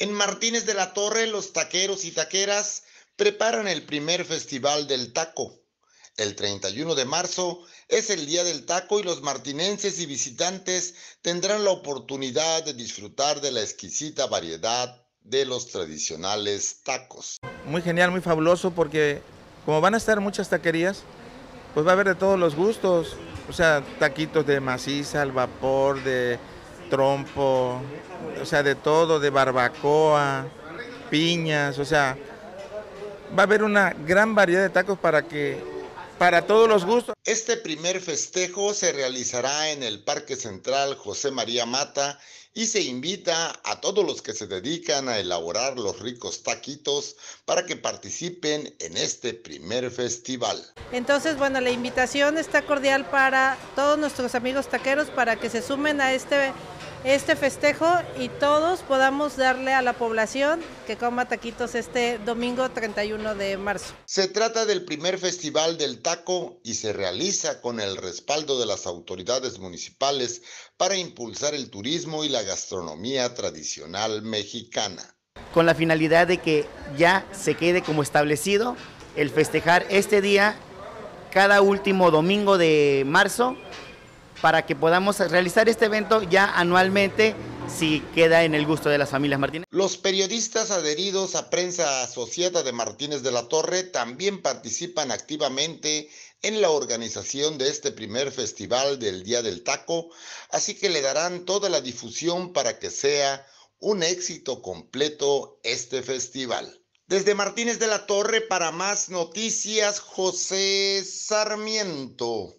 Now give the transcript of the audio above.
En Martínez de la Torre, los taqueros y taqueras preparan el primer festival del taco. El 31 de marzo es el Día del Taco y los martinenses y visitantes tendrán la oportunidad de disfrutar de la exquisita variedad de los tradicionales tacos. Muy genial, muy fabuloso porque como van a estar muchas taquerías, pues va a haber de todos los gustos, o sea, taquitos de maciza, al vapor, de trompo, o sea, de todo, de barbacoa, piñas, o sea, va a haber una gran variedad de tacos para que para todos los gustos. Este primer festejo se realizará en el Parque Central José María Mata y se invita a todos los que se dedican a elaborar los ricos taquitos para que participen en este primer festival. Entonces, bueno, la invitación está cordial para todos nuestros amigos taqueros para que se sumen a este este festejo y todos podamos darle a la población que coma taquitos este domingo 31 de marzo. Se trata del primer festival del taco y se realiza con el respaldo de las autoridades municipales para impulsar el turismo y la gastronomía tradicional mexicana. Con la finalidad de que ya se quede como establecido el festejar este día cada último domingo de marzo para que podamos realizar este evento ya anualmente si queda en el gusto de las familias Martínez. Los periodistas adheridos a Prensa Asociada de Martínez de la Torre también participan activamente en la organización de este primer festival del Día del Taco, así que le darán toda la difusión para que sea un éxito completo este festival. Desde Martínez de la Torre para más noticias, José Sarmiento.